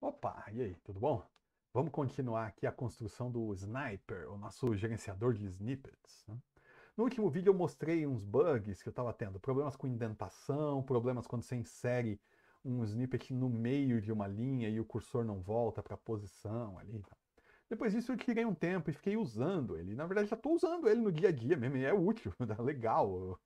Opa, e aí, tudo bom? Vamos continuar aqui a construção do Sniper, o nosso gerenciador de snippets. Né? No último vídeo eu mostrei uns bugs que eu estava tendo, problemas com indentação, problemas quando você insere um snippet no meio de uma linha e o cursor não volta para a posição ali. Tá? Depois disso eu tirei um tempo e fiquei usando ele. Na verdade já estou usando ele no dia a dia mesmo, é útil, tá legal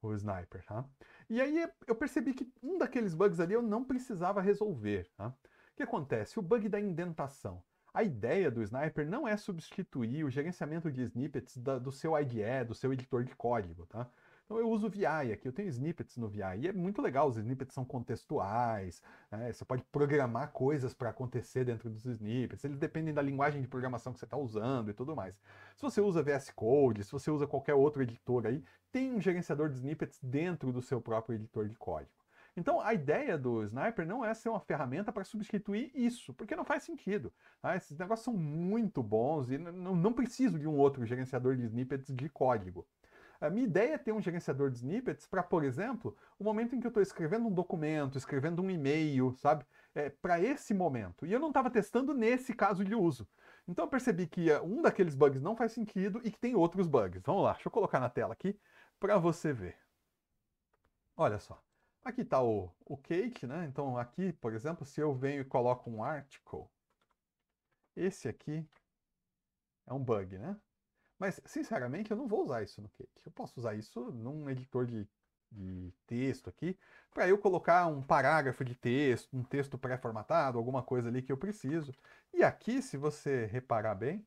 o Sniper, tá? E aí eu percebi que um daqueles bugs ali eu não precisava resolver, tá? que acontece? O bug da indentação. A ideia do Sniper não é substituir o gerenciamento de snippets da, do seu IDE, do seu editor de código, tá? Então eu uso o VI aqui, eu tenho snippets no VI, e é muito legal, os snippets são contextuais, né? você pode programar coisas para acontecer dentro dos snippets, eles dependem da linguagem de programação que você está usando e tudo mais. Se você usa VS Code, se você usa qualquer outro editor aí, tem um gerenciador de snippets dentro do seu próprio editor de código. Então, a ideia do Sniper não é ser uma ferramenta para substituir isso, porque não faz sentido. Tá? Esses negócios são muito bons e não, preciso de um outro gerenciador de snippets de código. A minha ideia é ter um gerenciador de snippets para, por exemplo, o momento em que eu estou escrevendo um documento, escrevendo um e-mail, sabe? É, para esse momento. E eu não estava testando nesse caso de uso. Então eu percebi que eh, um daqueles bugs não faz sentido e que tem outros bugs. Vamos lá, deixa eu colocar na tela aqui para você ver. Olha só. Aqui está o, o cake, né? Então aqui, por exemplo, se eu venho e coloco um article, esse aqui é um bug, né? Mas, sinceramente, eu não vou usar isso no cake. Eu posso usar isso num editor de, de texto aqui, para eu colocar um parágrafo de texto, um texto pré-formatado, alguma coisa ali que eu preciso. E aqui, se você reparar bem,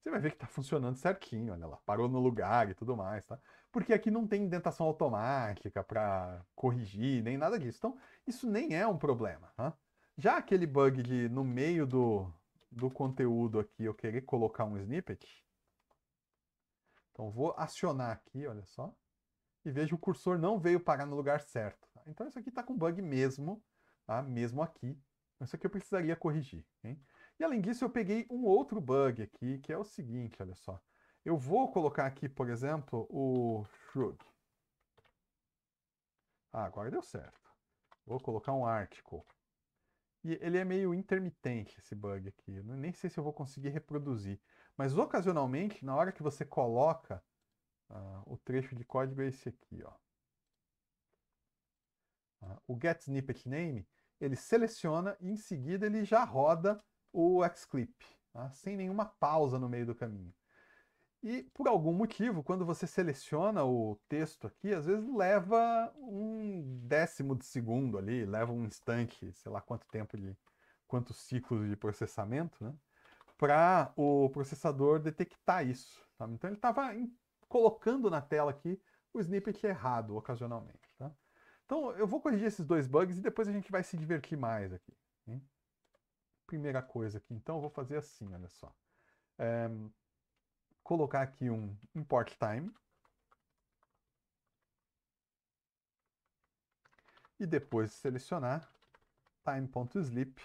você vai ver que está funcionando certinho, olha lá, parou no lugar e tudo mais, tá? porque aqui não tem indentação automática para corrigir, nem nada disso. Então, isso nem é um problema. Já aquele bug de no meio do, do conteúdo aqui eu querer colocar um snippet. Então, vou acionar aqui, olha só. E vejo o cursor não veio parar no lugar certo. Tá? Então, isso aqui está com bug mesmo, tá? mesmo aqui. Então, isso aqui eu precisaria corrigir. Hein? E além disso, eu peguei um outro bug aqui, que é o seguinte, olha só. Eu vou colocar aqui, por exemplo, o shrug. Ah, agora deu certo. Vou colocar um article. E ele é meio intermitente, esse bug aqui. Eu nem sei se eu vou conseguir reproduzir. Mas ocasionalmente, na hora que você coloca ah, o trecho de código, é esse aqui. Ó. Ah, o get snippet name, ele seleciona e em seguida ele já roda o xclip, tá? sem nenhuma pausa no meio do caminho. E por algum motivo, quando você seleciona o texto aqui, às vezes leva um décimo de segundo ali, leva um instante, sei lá quanto tempo de quantos ciclos de processamento, né? Para o processador detectar isso. Tá? Então ele estava colocando na tela aqui o snippet errado ocasionalmente. Tá? Então eu vou corrigir esses dois bugs e depois a gente vai se divertir mais aqui. Hein? Primeira coisa aqui, então eu vou fazer assim, olha só. É, colocar aqui um import time. E depois selecionar time.sleep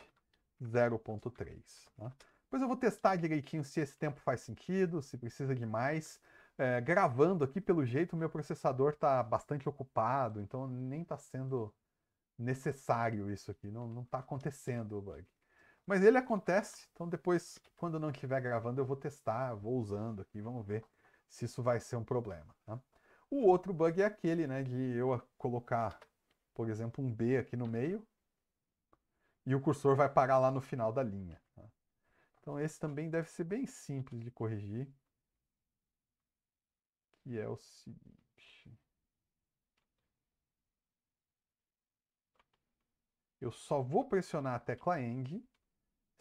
0.3. Né? Depois eu vou testar direitinho se esse tempo faz sentido, se precisa de mais. É, gravando aqui, pelo jeito, o meu processador está bastante ocupado, então nem está sendo necessário isso aqui, não está acontecendo o bug. Mas ele acontece, então depois, quando não estiver gravando, eu vou testar, vou usando aqui, vamos ver se isso vai ser um problema. Tá? O outro bug é aquele, né, de eu colocar, por exemplo, um B aqui no meio e o cursor vai parar lá no final da linha. Tá? Então esse também deve ser bem simples de corrigir, que é o seguinte. Eu só vou pressionar a tecla END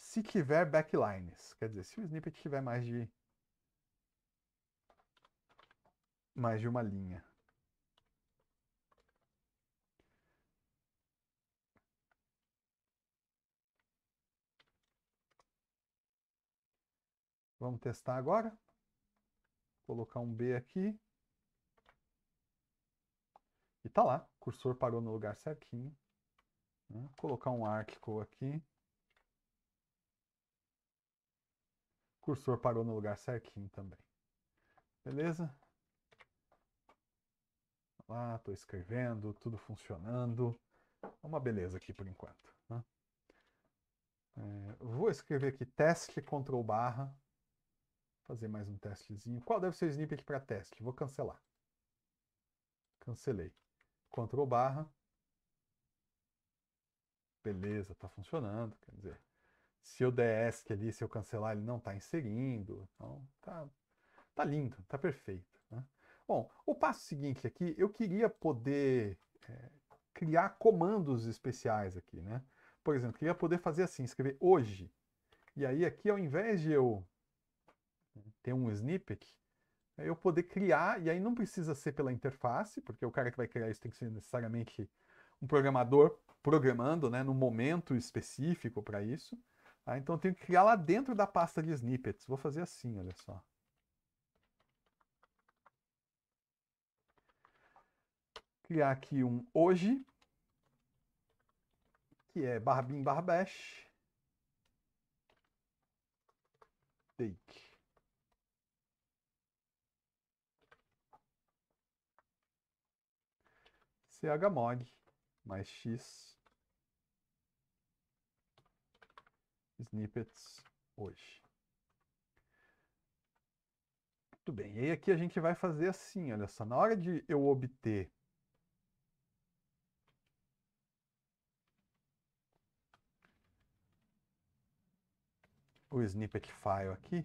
se tiver backlines. Quer dizer, se o snippet tiver mais de mais de uma linha. Vamos testar agora. colocar um B aqui. E tá lá. O cursor parou no lugar certinho. Vou né? colocar um article aqui. cursor parou no lugar certinho também. Beleza? Lá, estou escrevendo, tudo funcionando. É uma beleza aqui por enquanto. Né? É, vou escrever aqui teste control barra. Fazer mais um testezinho. Qual deve ser o snippet para teste? Vou cancelar. Cancelei. Control barra. Beleza, está funcionando. Quer dizer, se eu der ESC ali, se eu cancelar, ele não está inserindo. Então, tá, tá lindo, tá perfeito. Né? Bom, o passo seguinte aqui, eu queria poder é, criar comandos especiais aqui, né? Por exemplo, queria poder fazer assim, escrever hoje. E aí aqui, ao invés de eu ter um snippet, é eu poder criar, e aí não precisa ser pela interface, porque o cara que vai criar isso tem que ser necessariamente um programador programando, né, num momento específico para isso. Ah, então eu tenho que criar lá dentro da pasta de snippets. Vou fazer assim, olha só. Criar aqui um hoje, que é barbim barbash. Take. mod mais x snippets hoje. Muito bem, e aqui a gente vai fazer assim, olha só, na hora de eu obter o snippet file aqui,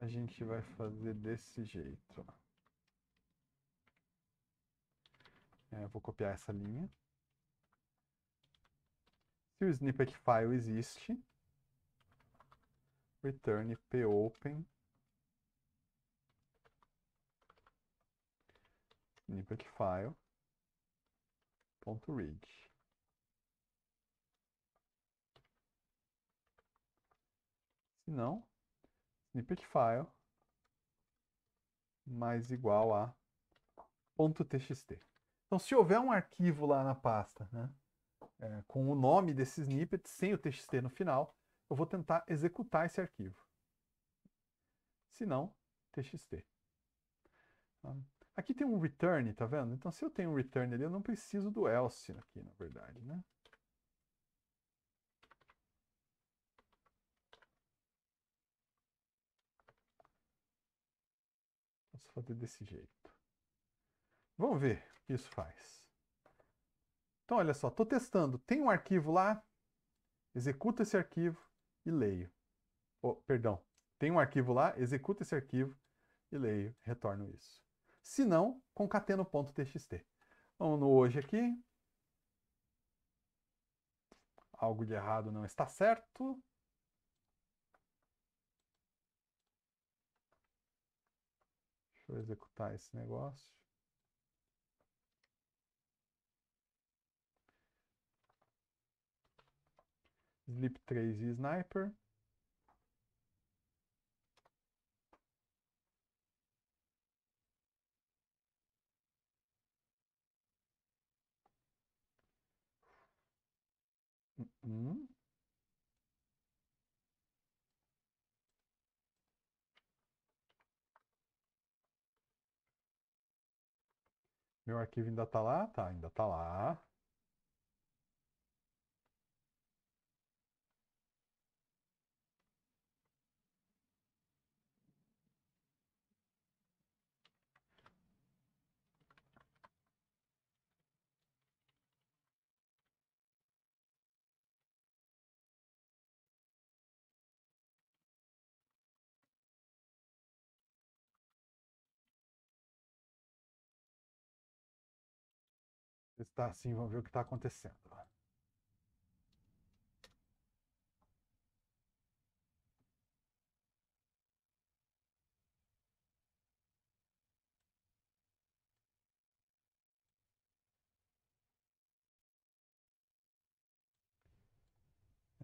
a gente vai fazer desse jeito, ó. É, vou copiar essa linha. Se o snippet file existe, return popen snippet file read. Se não, snippet file mais igual a ponto .txt. Então, se houver um arquivo lá na pasta, né, é, com o nome desse snippet, sem o txt no final, eu vou tentar executar esse arquivo. Se não, txt. Ah, aqui tem um return, tá vendo? Então, se eu tenho um return ali, eu não preciso do else aqui, na verdade, né? Posso fazer desse jeito. Vamos ver isso faz. Então, olha só, estou testando. Tem um arquivo lá, executo esse arquivo e leio. Oh, perdão, tem um arquivo lá, executo esse arquivo e leio, retorno isso. Se não, concateno.txt. Vamos no hoje aqui. Algo de errado não está certo. Deixa eu executar esse negócio. Sleep 3 e Sniper. Hum, hum? Meu arquivo ainda tá lá? Tá, ainda tá lá. Está assim, vamos ver o que está acontecendo.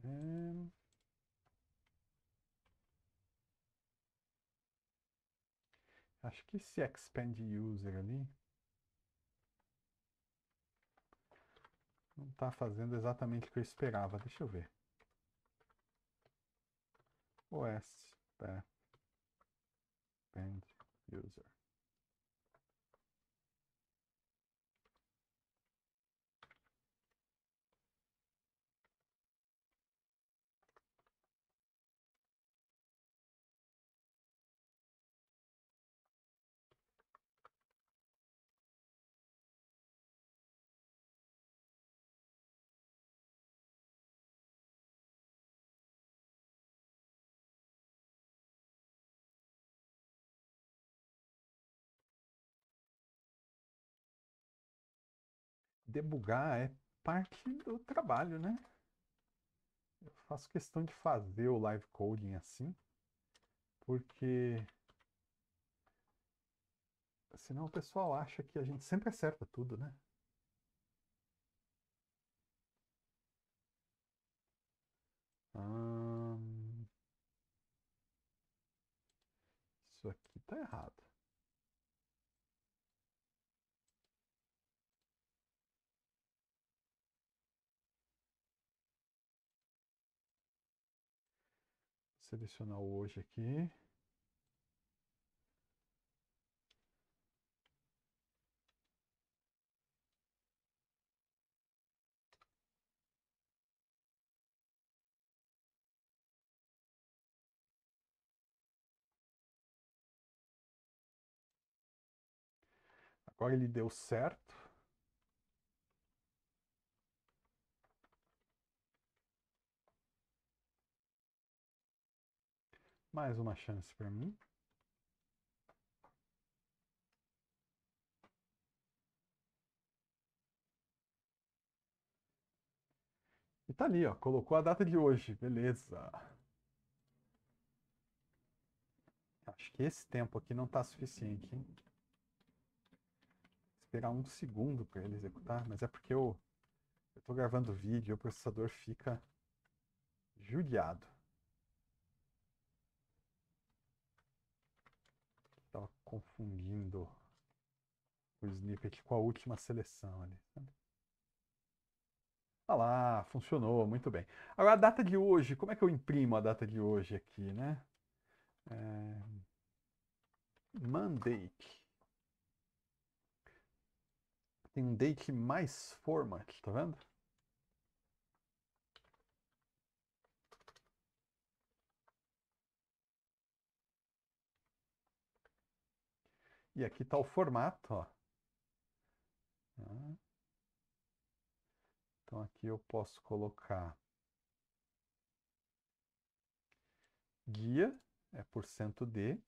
É... Acho que esse expand user ali. não está fazendo exatamente o que eu esperava. Deixa eu ver. OS, tá. É. Band user. debugar é parte do trabalho, né? Eu faço questão de fazer o live coding assim, porque senão o pessoal acha que a gente sempre acerta tudo, né? Hum... Isso aqui tá errado. Selecionar hoje aqui. Agora ele deu certo. Mais uma chance para mim. E tá ali, ó. Colocou a data de hoje. Beleza. Acho que esse tempo aqui não tá suficiente, hein? esperar um segundo para ele executar, mas é porque eu, eu tô gravando vídeo e o processador fica judiado. confundindo o snippet com a última seleção ali. Sabe? lá, funcionou, muito bem. Agora a data de hoje, como é que eu imprimo a data de hoje aqui, né? É... Mandate. Tem um date mais format, tá vendo? E aqui está o formato, ó. Né? Então aqui eu posso colocar guia é por cento D,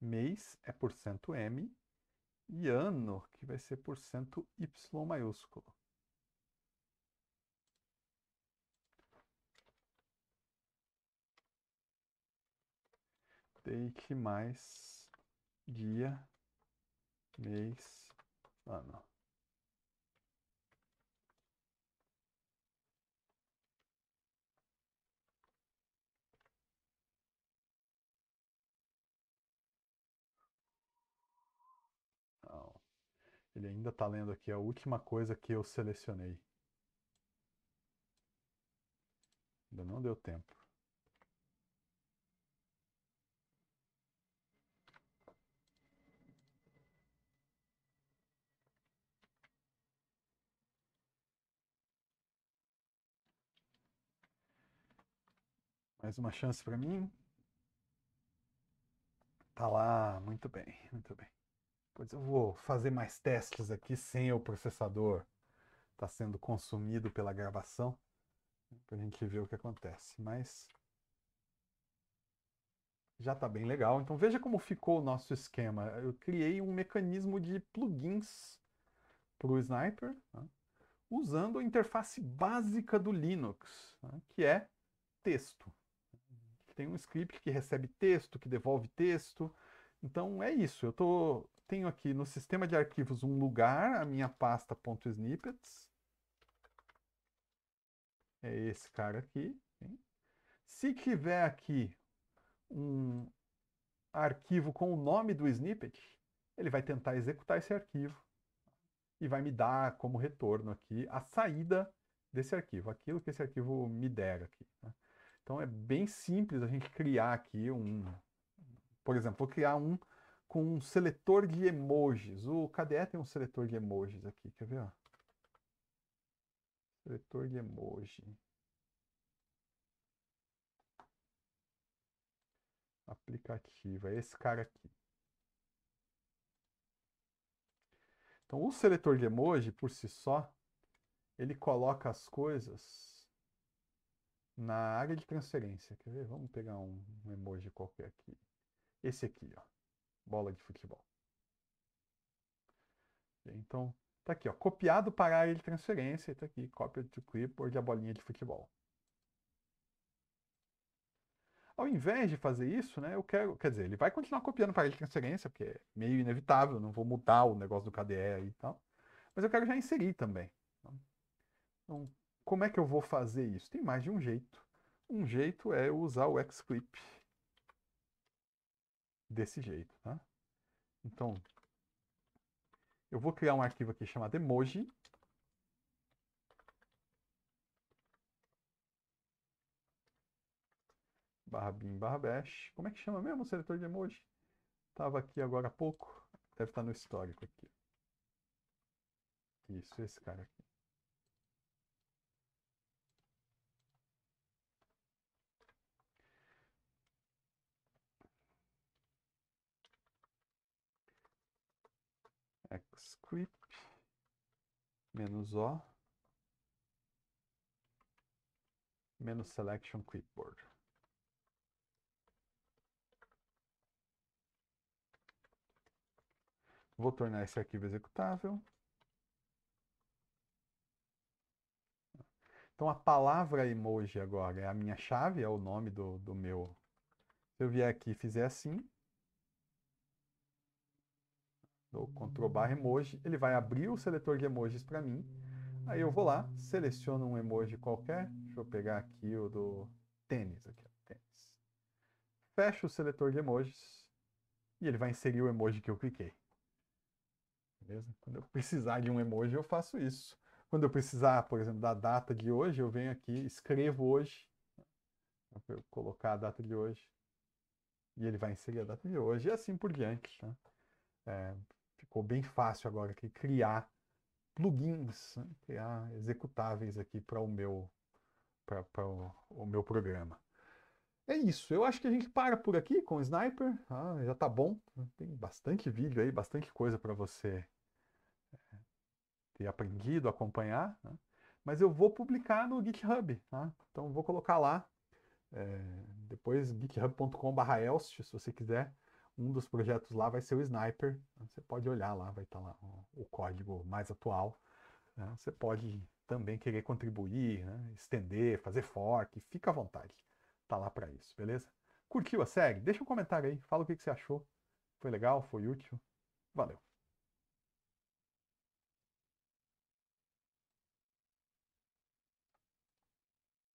mês é por cento M e ano que vai ser por cento Y maiúsculo. Take mais dia, mês, ano. Não. Ele ainda está lendo aqui a última coisa que eu selecionei. Ainda não deu tempo. Mais uma chance para mim. Tá lá, muito bem, muito bem. Pois eu vou fazer mais testes aqui sem o processador estar tá sendo consumido pela gravação, para a gente ver o que acontece. Mas já está bem legal. Então veja como ficou o nosso esquema. Eu criei um mecanismo de plugins para o Sniper, né, usando a interface básica do Linux, né, que é texto tem um script que recebe texto, que devolve texto. Então é isso. Eu tô, tenho aqui no sistema de arquivos um lugar, a minha pasta .snippets. É esse cara aqui. Se tiver aqui um arquivo com o nome do snippet, ele vai tentar executar esse arquivo e vai me dar como retorno aqui a saída desse arquivo, aquilo que esse arquivo me der aqui. Então é bem simples a gente criar aqui um, por exemplo, vou criar um com um seletor de emojis. O KDE tem um seletor de emojis aqui, quer ver? Ó? Seletor de emoji. Aplicativo, é esse cara aqui. Então, o seletor de emoji, por si só, ele coloca as coisas na área de transferência. Quer ver? Vamos pegar um, um emoji qualquer aqui. Esse aqui, ó. Bola de futebol. Então, tá aqui, ó. Copiado para a área de transferência. Tá aqui, cópia do clipboard a bolinha de futebol. Ao invés de fazer isso, né, eu quero. Quer dizer, ele vai continuar copiando para a área de transferência, porque é meio inevitável, não vou mudar o negócio do KDE e tal. Mas eu quero já inserir também. Né? Então, como é que eu vou fazer isso? Tem mais de um jeito. Um jeito é usar o xclip desse jeito, tá? Então, eu vou criar um arquivo aqui chamado emoji. Barra bin, barra bash. Como é que chama mesmo o seletor de emoji? Estava aqui agora há pouco. Deve estar tá no histórico aqui. Isso, esse cara aqui. script menos O menos selection clipboard. Vou tornar esse arquivo executável. Então a palavra emoji agora é a minha chave, é o nome do, do meu. Se eu vier aqui e fizer assim, então, Ctrl barra emoji, ele vai abrir o seletor de emojis para mim. Aí eu vou lá, seleciono um emoji qualquer. Deixa eu pegar aqui o do tênis, aqui, ó, tênis. Fecho o seletor de emojis e ele vai inserir o emoji que eu cliquei. Beleza? Quando eu precisar de um emoji, eu faço isso. Quando eu precisar, por exemplo, da data de hoje, eu venho aqui, escrevo hoje, vou eu colocar a data de hoje, e ele vai inserir a data de hoje, e assim por diante. Tá? É, ficou bem fácil agora aqui criar plugins, né? criar executáveis aqui para o meu para o, o, meu programa. É isso, eu acho que a gente para por aqui com o Sniper, ah, já tá bom, tem bastante vídeo aí, bastante coisa para você eh, ter aprendido, acompanhar, né? mas eu vou publicar no GitHub, tá? então vou colocar lá, é, depois github.com.br, se você quiser um dos projetos lá vai ser o Sniper. Você pode olhar lá, vai estar tá lá o código mais atual. Né? Você pode também querer contribuir, né? estender, fazer fork, fica à vontade. Tá lá para isso, beleza? Curtiu a série? Deixa um comentário aí, fala o que, que você achou. Foi legal? Foi útil? Valeu!